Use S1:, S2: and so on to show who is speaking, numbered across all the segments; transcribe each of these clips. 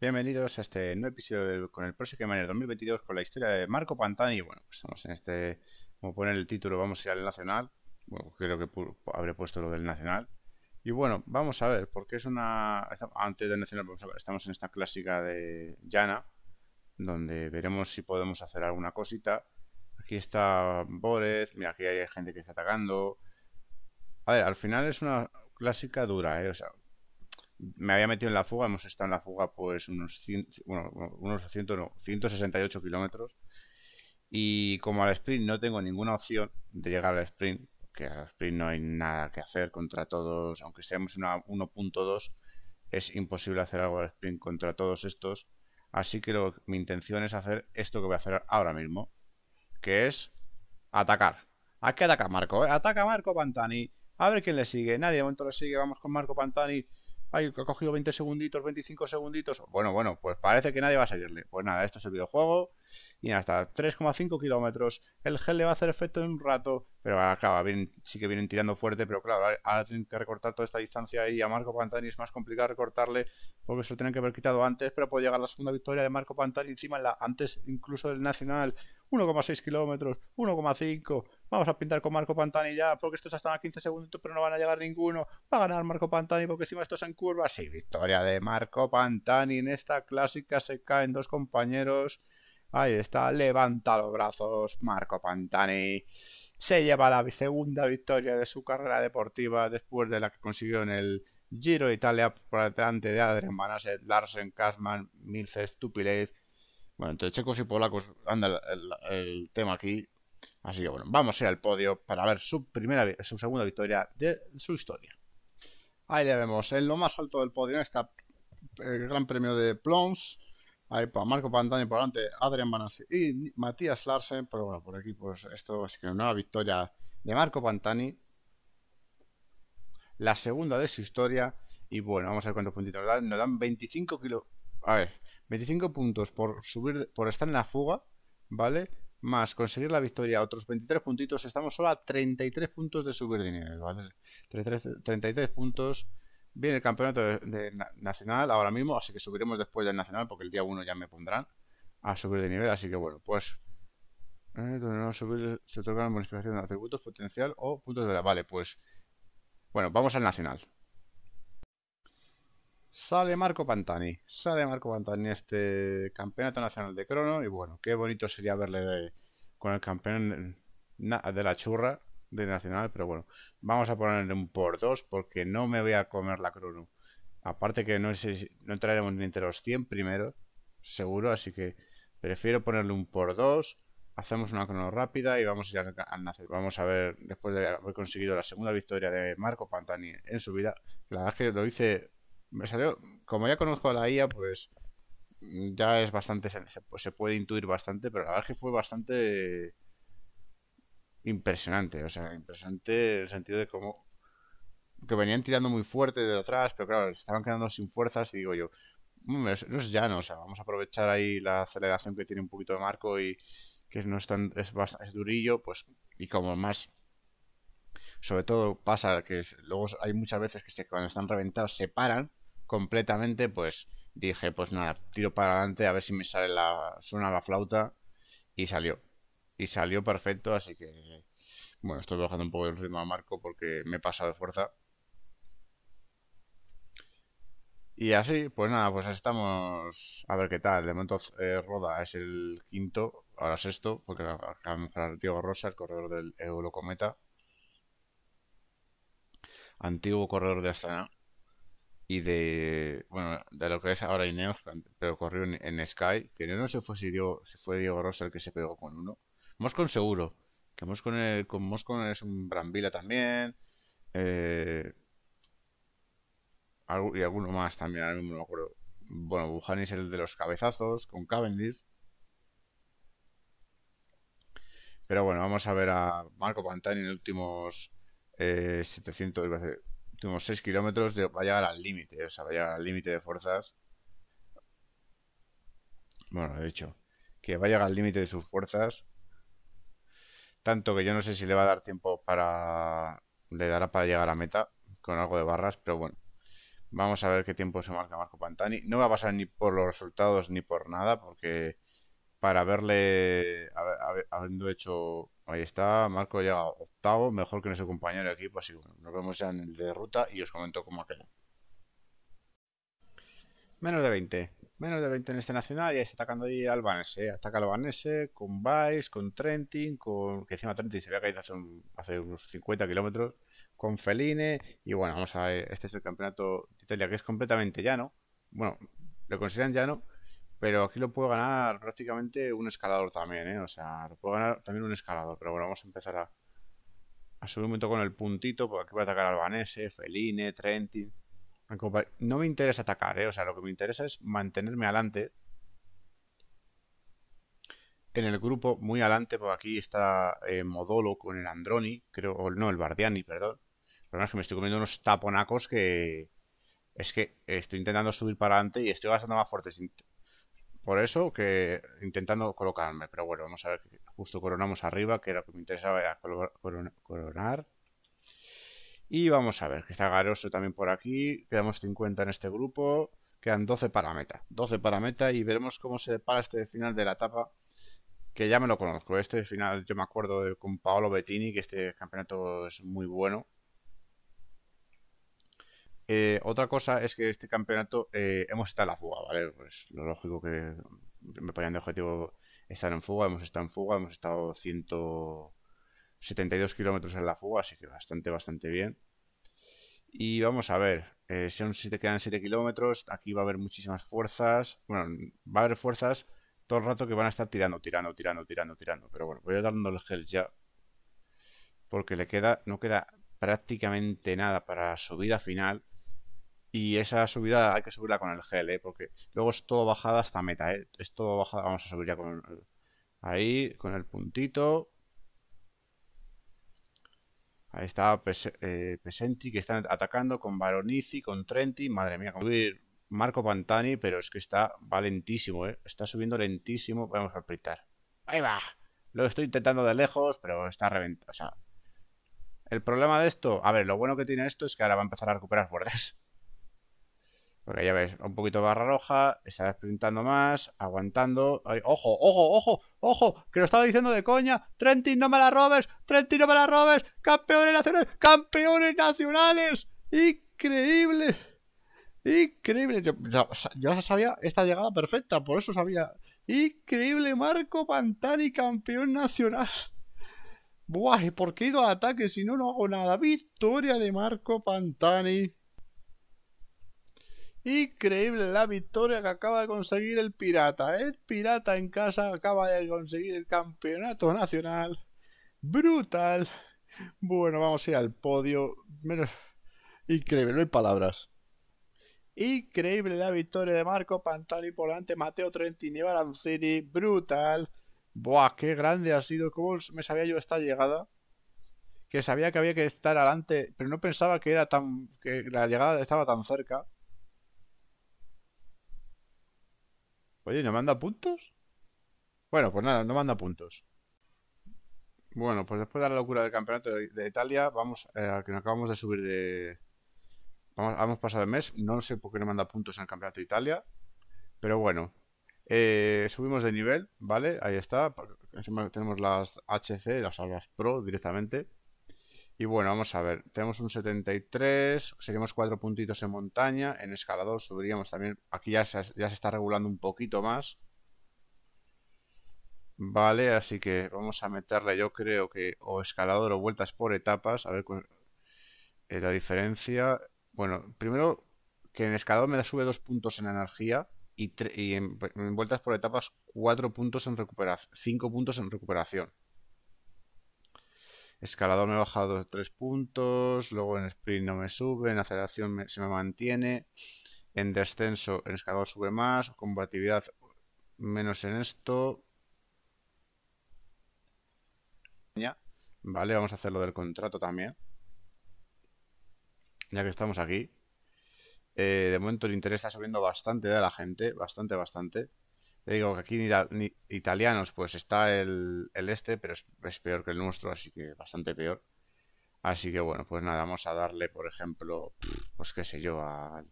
S1: Bienvenidos a este nuevo episodio con el Project Manager 2022 con la historia de Marco Pantani. bueno, pues estamos en este, como pone el título, vamos a ir al Nacional. Bueno, creo que habré puesto lo del Nacional. Y bueno, vamos a ver, porque es una... Antes del Nacional, vamos a ver, estamos en esta clásica de Llana, donde veremos si podemos hacer alguna cosita. Aquí está Bórez, mira, aquí hay gente que está atacando. A ver, al final es una clásica dura, ¿eh? O sea, me había metido en la fuga, hemos estado en la fuga pues unos, 168 kilómetros y como al sprint no tengo ninguna opción de llegar al sprint, que al sprint no hay nada que hacer contra todos, aunque seamos una 1.2, es imposible hacer algo al sprint contra todos estos, así que mi intención es hacer esto que voy a hacer ahora mismo, que es atacar. Hay que atacar Marco, ¿eh? ataca Marco Pantani, a ver quién le sigue, nadie de momento le sigue, vamos con Marco Pantani ay, que ha cogido 20 segunditos, 25 segunditos, bueno, bueno, pues parece que nadie va a seguirle. Pues nada, esto es el videojuego, y hasta 3,5 kilómetros. El gel le va a hacer efecto en un rato, pero claro, bien, sí que vienen tirando fuerte, pero claro, ahora tienen que recortar toda esta distancia y a Marco Pantani es más complicado recortarle porque se lo tienen que haber quitado antes, pero puede llegar la segunda victoria de Marco Pantani encima la, antes incluso del Nacional. 1,6 kilómetros, 1,5. Vamos a pintar con Marco Pantani ya, porque estos están a 15 segundos, pero no van a llegar ninguno. Va a ganar Marco Pantani porque encima estos en curva. Sí, victoria de Marco Pantani. En esta clásica se caen dos compañeros. Ahí está, levanta los brazos Marco Pantani. Se lleva la segunda victoria de su carrera deportiva después de la que consiguió en el Giro de Italia por delante de Adrian Manasset, Larsen, Casman, Milce, Tupilez. Bueno, entre checos y polacos anda el, tema aquí. Así que bueno, vamos a ir al podio para ver su, primera, su segunda victoria de su historia. Ahí le vemos en lo más alto del podio está el eh, Gran Premio de Plons Marco Pantani por delante, Adrián Manassi y Matías Larsen. Pero bueno, por aquí, pues esto es que una victoria de Marco Pantani. La segunda de su historia. Y bueno, vamos a ver cuántos puntitos nos dan. Nos dan 25 kilos. A ver, 25 puntos por subir, por estar en la fuga, ¿vale? Más conseguir la victoria, otros 23 puntitos. Estamos solo a 33 puntos de subir dinero, ¿vale? 33 puntos Viene el campeonato nacional ahora mismo, así que subiremos después del nacional porque el día 1 ya me pondrán a subir de nivel, así que bueno, pues eh, se otorgan bonificación de atributos, potencial o puntos de la. Vale, pues. Bueno, vamos al nacional. Sale Marco Pantani. Sale Marco Pantani este campeonato nacional de crono. Y bueno, qué bonito sería verle con el campeón de la churra de Nacional, pero bueno, vamos a ponerle un por dos porque no me voy a comer la crono. Aparte que no, no entraremos ni entre los 100 primero. seguro, así que prefiero ponerle un por dos. Hacemos una crono rápida y vamos a ir al, nacer. Vamos a ver, después de haber conseguido la segunda victoria de Marco Pantani en su vida, la verdad es que lo hice, me salió, como ya conozco a la IA, pues ya es bastante, Pues se puede intuir bastante, pero la verdad es que fue bastante impresionante. O sea, impresionante en el sentido de cómo. Que venían tirando muy fuerte de atrás, pero claro, estaban quedando sin fuerzas. Y digo yo, mm, no es llano, o sea, vamos a aprovechar ahí la aceleración que tiene un poquito de marco y que no es tan. es, durillo, pues. Y como más sobre todo pasa que luego hay muchas veces que se, cuando están reventados se paran completamente, pues dije, pues nada, tiro para adelante a ver si me sale la suena la flauta y salió y salió perfecto, así que bueno, estoy bajando un poco el ritmo a Marco porque me he pasado de fuerza. Y así, pues nada, pues estamos a ver qué tal. De momento eh, Roda es el quinto, ahora sexto, porque acaba de mejorar Diego Rosa, el corredor del Eurocometa. Antiguo corredor de Astana y de bueno de lo que es ahora Ineos pero corrió en, Sky que no sé si, si fue Diego Rosa el que se pegó con uno Moscon seguro. Que Moscon, es un Brambila también. Eh, y alguno más también, ahora mismo no me acuerdo. Bueno, Bujani es el de los cabezazos con Cavendish. Pero bueno, vamos a ver a Marco Pantani en los últimos 700, eh, últimos 6 kilómetros. va a llegar al límite, o sea, va a llegar al límite de fuerzas. Bueno, de hecho, que va a llegar al límite de sus fuerzas. Tanto que yo no sé si le va a dar tiempo para. Le dará para llegar a meta con algo de barras, pero bueno. Vamos a ver qué tiempo se marca Marco Pantani. No va a pasar ni por los resultados ni por nada, porque para verle habiendo hecho. Ahí está, Marco llega octavo, mejor que nuestro compañero de equipo. Así que bueno, nos vemos ya en el de ruta y os comento cómo quedado Menos de 20. Menos de 20 en este nacional y ahí está atacando ahí Albanese. ¿eh? Ataca Albanese con Vice, con Trentin, con... que encima Trentin se había caído hace, unos 50 kilómetros, con Feline. Y bueno, vamos a ver, este es el campeonato de Italia que es completamente llano. Bueno, lo consideran llano, pero aquí lo puede ganar prácticamente un escalador también, eh. O sea, lo puede ganar también un escalador. Pero bueno, vamos a empezar a, subir un momento con el puntito, porque aquí va a atacar Albanese, Feline, Trentin. No me interesa atacar, ¿eh? O sea, lo que me interesa es mantenerme adelante. En el grupo, muy adelante, por aquí está eh, Modolo con el Androni, creo, o no, el Bardiani, perdón. que pasa es que me estoy comiendo unos taponacos que... Es que estoy intentando subir para adelante y estoy gastando más fuerte. Por eso que intentando colocarme. Pero bueno, vamos a ver. Justo coronamos arriba, que lo que me interesa era coronar. Y vamos a ver, quizá Garoso también por aquí. Quedamos 50 en este grupo. Quedan 12 para meta. 12 para meta y veremos cómo se depara este final de la etapa. Que ya me lo conozco. Este final yo me acuerdo con Paolo Bettini, que este campeonato es muy bueno. Eh, otra cosa es que este campeonato eh, hemos estado en la fuga, ¿vale? Pues lo lógico que me ponían de objetivo estar en fuga. Hemos estado en fuga, hemos estado 100... 72 kilómetros en la fuga, así que bastante, bastante bien. Y vamos a ver, eh, si te quedan 7 kilómetros, aquí va a haber muchísimas fuerzas, bueno, va a haber fuerzas todo el rato que van a estar tirando, tirando, tirando, tirando, tirando, pero bueno, voy a dando el gel ya, porque le queda, no queda prácticamente nada para la subida final, y esa subida hay que subirla con el gel, ¿eh? porque luego es todo bajada hasta meta, ¿eh? es todo bajada, vamos a subir ya con ahí, con el puntito, Ahí está eh, Pesenti, que están atacando con Baronizi, con Trenti. Madre mía, con Marco Pantani, pero es que está va lentísimo, ¿eh? Está subiendo lentísimo. Vamos a apretar. Ahí va. Lo estoy intentando de lejos, pero está reventado. O sea, el problema de esto, a ver, lo bueno que tiene esto es que ahora va a empezar a recuperar bordes. Porque ya ves, un poquito barra roja, Está desprintando más, aguantando. ¡Ojo, ojo, ojo, ojo! Que lo estaba diciendo de coña. Trentin, no me la robes, Trentin, no me la robes. Campeones nacionales, campeones nacionales. Increíble. Increíble. Yo, ya sabía esta llegada perfecta, por eso sabía. Increíble, Marco Pantani, campeón nacional. Buah, ¿y por qué he ido al ataque si no, no hago nada? Victoria de Marco Pantani. Increíble la victoria que acaba de conseguir el Pirata. El Pirata en casa acaba de conseguir el campeonato nacional. Brutal. Bueno, vamos a ir al podio. Increíble, no hay palabras. Increíble la victoria de Marco Pantani por delante Mateo Trentini Baranzini. Brutal. Buah, qué grande ha sido. ¿Cómo me sabía yo esta llegada? Que sabía que había que estar adelante, pero no pensaba que era tan. que la llegada estaba tan cerca. Oye, pues ¿no manda puntos? Bueno, pues nada, no manda puntos. Bueno, pues después de la locura del campeonato de, Italia, vamos eh, al que nos acabamos de subir de... Vamos, hemos pasado el mes, no sé por qué no manda puntos en el campeonato de Italia, pero bueno, eh, subimos de nivel, ¿vale? Ahí está, tenemos las HC, las, algas Pro directamente. Y bueno, vamos a ver, tenemos un 73, seríamos cuatro puntitos en montaña, en escalador subiríamos también, aquí ya se, ya se está regulando un poquito más. Vale, así que vamos a meterle yo creo que o escalador o vueltas por etapas, a ver eh, la diferencia. Bueno, primero que en escalador me sube dos puntos en energía y, en, en, vueltas por etapas cuatro puntos en recuperación, cinco puntos en recuperación escalador me ha bajado 3 puntos, luego en sprint no me sube, en aceleración se me mantiene, en descenso en escalador sube más, combatividad menos en esto. Vale, vamos a hacer lo del contrato también. Ya que estamos aquí. Eh, de momento el interés está subiendo bastante de la gente, bastante, bastante. Te digo que aquí ni, italianos, pues está el, este, pero es, peor que el nuestro, así que bastante peor. Así que bueno, pues nada, vamos a darle, por ejemplo, pues qué sé yo, al,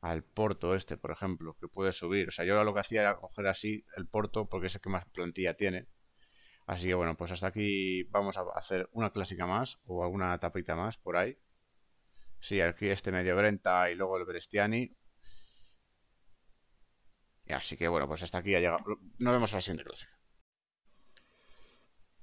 S1: al Porto este, por ejemplo, que puede subir. O sea, yo lo que hacía era coger así el Porto porque es el que más plantilla tiene. Así que bueno, pues hasta aquí vamos a hacer una clásica más o alguna tapita más por ahí. Sí, aquí este medio Brenta y luego el Brestiani. Así que bueno, pues hasta aquí ha llegado. Nos vemos al la siguiente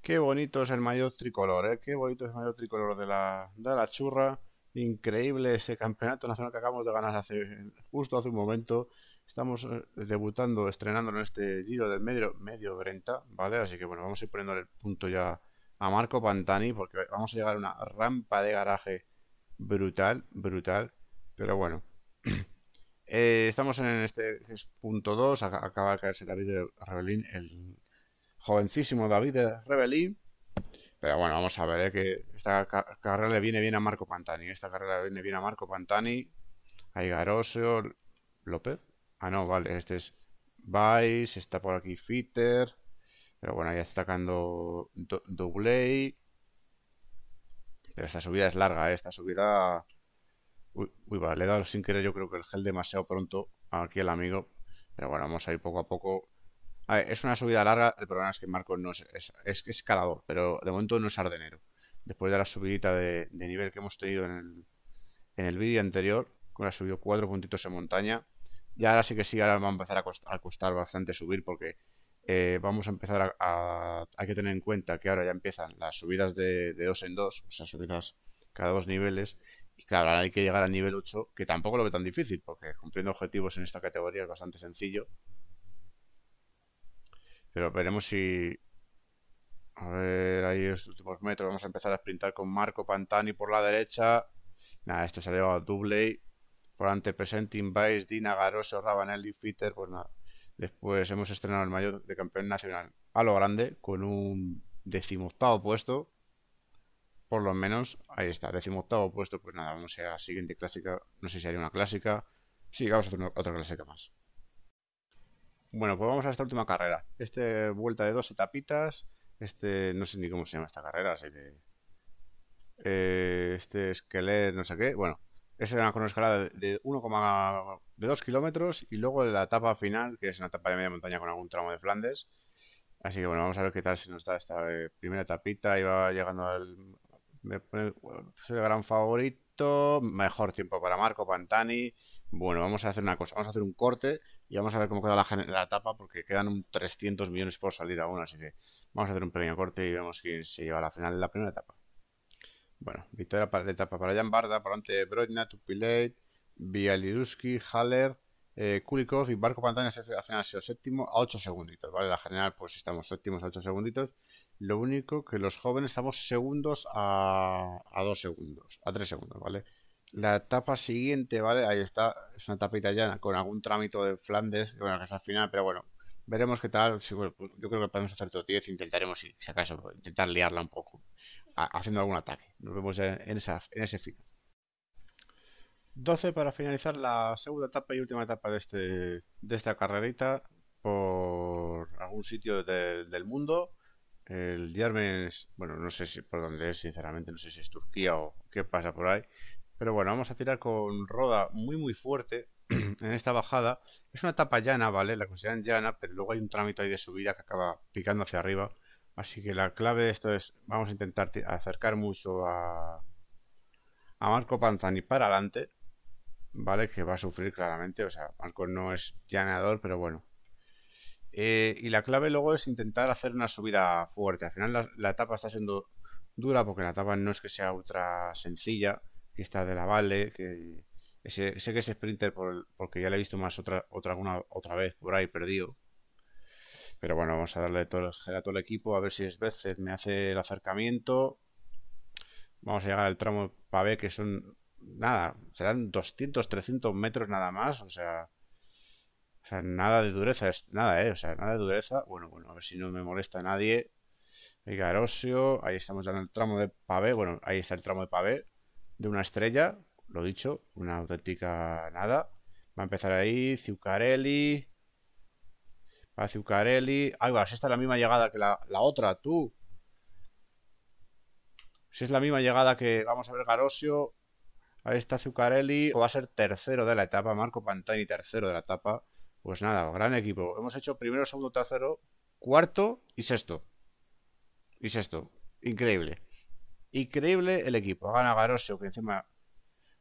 S1: Qué bonito es el mayor tricolor, ¿eh? Qué bonito es el mayor tricolor de la, de la churra. Increíble ese campeonato nacional que acabamos de ganar hace, justo hace un momento. Estamos eh, debutando, estrenando en este giro del medio, medio Brenta, ¿vale? Así que bueno, vamos a ir poniendo el punto ya a Marco Pantani, porque vamos a llegar a una rampa de garaje brutal, brutal. Pero bueno. Eh, estamos en este punto 2. Acaba de caerse David de Rebelín, el jovencísimo David de Rebelín. Pero bueno, vamos a ver, ¿eh? que esta carrera le viene bien a Marco Pantani. Eh. Esta carrera le viene bien a Marco Pantani. Ahí López. Ah, no, vale, este es Vice. Está por aquí Fitter. Pero bueno, ya está sacando Doubley Pero esta subida es larga, ¿eh? esta subida Uy, le he dado sin querer yo creo que el gel demasiado pronto aquí el amigo. Pero bueno, vamos a ir poco a poco. A ver, es una subida larga, el problema es que Marco no es, es, pero de momento no es ardenero. Después de la subidita de, nivel que hemos tenido en el, en el vídeo anterior, con la subió cuatro puntitos en montaña, y ahora sí que sí, ahora va a empezar a costar, bastante subir porque eh, vamos a empezar a, Hay que tener en cuenta que ahora ya empiezan las subidas de, de dos en dos, o sea, subidas cada dos niveles, Claro, ahora hay que llegar al nivel 8, que tampoco lo ve tan difícil, porque cumpliendo objetivos en esta categoría es bastante sencillo. Pero veremos si... A ver, ahí los últimos metros. Vamos a empezar a sprintar con Marco Pantani por la derecha. Nada, esto se ha llevado a Dubley. Por ante Presenting Vice, Dina Garoso, Rabanelli, Fitter. Pues nada. Después hemos estrenado el mayor de campeón nacional a lo grande con un decimoctavo puesto por lo menos ahí está, décimo octavo puesto, pues nada, vamos a la siguiente clásica, no sé si haría una clásica, sí, vamos a hacer otra clásica más. Bueno, pues vamos a esta última carrera, este vuelta de dos etapitas, este, no sé ni cómo se llama esta carrera, así que... Eh, este esqueleto, no sé qué, bueno, esa era con una escalada de 1,2 de kilómetros y luego la etapa final, que es una etapa de media montaña con algún tramo de Flandes. Así que bueno, vamos a ver qué tal se nos da esta eh, primera etapita. Iba llegando al este el gran favorito. Mejor tiempo para Marco Pantani. Bueno, vamos a hacer una cosa. Vamos a hacer un corte y vamos a ver cómo queda la, etapa porque quedan 300 millones por salir aún. Así que vamos a hacer un pequeño corte y vemos quién se lleva a la final de la primera etapa. Bueno, victoria para la etapa para Jan Barda, por ante Brodna, Tupilet, Bialiruski, Haller, eh, Kulikov y Marco Pantani al final ha sido séptimo a 8 segunditos, ¿vale? La general pues estamos séptimos a 8 segunditos lo único que los jóvenes estamos segundos a, dos segundos, a tres segundos, ¿vale? La etapa siguiente, ¿vale? Ahí está, es una etapa italiana con algún trámite de Flandes, bueno, que es final, pero bueno, veremos qué tal. yo creo que podemos hacer todo 10, intentaremos, si acaso, intentar liarla un poco, haciendo algún ataque. Nos vemos en, ese fin 12 para finalizar la segunda etapa y última etapa de, este, de esta carrerita por algún sitio del mundo. El es, bueno, no sé si por dónde es, sinceramente, no sé si es Turquía o qué pasa por ahí. Pero bueno, vamos a tirar con roda muy muy fuerte en esta bajada. Es una etapa llana, ¿vale? La consideran llana, pero luego hay un trámite ahí de subida que acaba picando hacia arriba. Así que la clave de esto es, vamos a intentar acercar mucho a, a Marco Panzani para adelante, ¿vale? Que va a sufrir claramente, o sea, Marco no es llaneador, pero bueno, eh, y la clave luego es intentar hacer una subida fuerte. Al final la, etapa está siendo dura porque la etapa no es que sea ultra sencilla, que está de la Vale, que ese, sé que es sprinter porque ya le he visto más otra, otra, una, otra vez por ahí perdido. Pero bueno, vamos a darle todo el todo al equipo, a ver si es veces me hace el acercamiento. Vamos a llegar al tramo Pavé, que son nada, serán 200, 300 metros nada más, o sea, o sea, nada de dureza, nada, ¿eh? O sea, nada de dureza. Bueno, bueno, a ver si no me molesta nadie. Venga, Ahí estamos ya en el tramo de pavé. Bueno, ahí está el tramo de pavé. De una estrella, lo dicho, una auténtica nada. Va a empezar ahí, Zucarelli. Va Ciucarelli. Ahí va, si esta es la misma llegada que la, otra, tú. Si es la misma llegada que vamos a ver Garosio. Ahí está Zuccarelli. O va a ser tercero de la etapa. Marco Pantani, tercero de la etapa. Pues nada, gran equipo. Hemos hecho primero, segundo, tercero, cuarto y sexto. Y sexto. Increíble. Increíble el equipo. ganar Garosio, que encima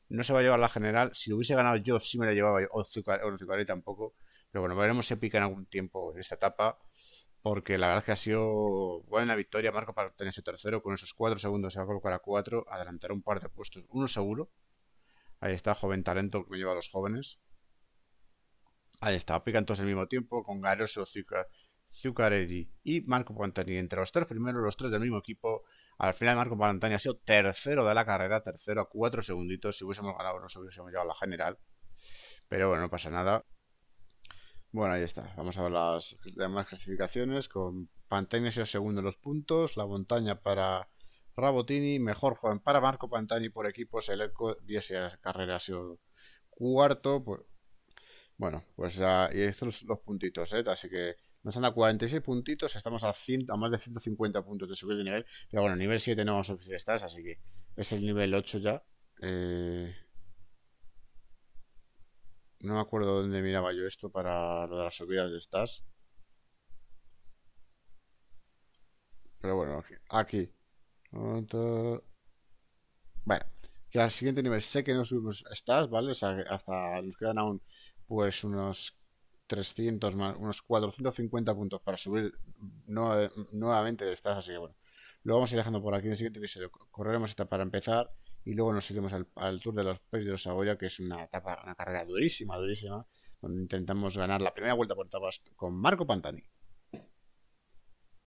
S1: no se va a llevar la general. Si lo hubiese ganado yo, sí me la llevaba yo. O Zucari tampoco. Pero bueno, veremos si pica en algún tiempo en esta etapa. Porque la verdad es que ha sido buena victoria. Marco para ese tercero. Con esos cuatro segundos se va a colocar a cuatro. Adelantar un par de puestos. Uno seguro. Ahí está, joven talento que me lleva a los jóvenes. Ahí está, pican todos al mismo tiempo con Garoso, Zuccarelli y Marco Pantani. Entre los tres primeros, los tres del mismo equipo. Al final Marco Pantani ha sido tercero de la carrera, tercero a cuatro segunditos. Si hubiésemos ganado se hubiésemos llevado a la general. Pero bueno, no pasa nada. Bueno, ahí está. Vamos a ver las demás clasificaciones. Con Pantani ha sido segundo en los puntos. La montaña para Rabotini. Mejor joven para Marco Pantani por equipos. El Eco 10 carrera ha sido cuarto. Por pues bueno, pues ya, y estos los puntitos, ¿eh? Así que nos han dado 46 puntitos, estamos a, más de 150 puntos de subir de nivel. Pero bueno, nivel 7 no vamos a subir estas, así que es el nivel 8 ya. Eh, no me acuerdo dónde miraba yo esto para lo de las subidas de estas. Pero bueno, aquí. Bueno, que al siguiente nivel sé que no subimos estas, ¿vale? O sea, hasta nos quedan aún pues unos 300 más, unos 450 puntos para subir nuevamente de estas, así que bueno, lo vamos a ir dejando por aquí en el siguiente episodio. Correremos esta para empezar y luego nos iremos al, Tour de los Pais de los Saboya, que es una etapa, una carrera durísima, durísima, donde intentamos ganar la primera vuelta por etapas con Marco Pantani.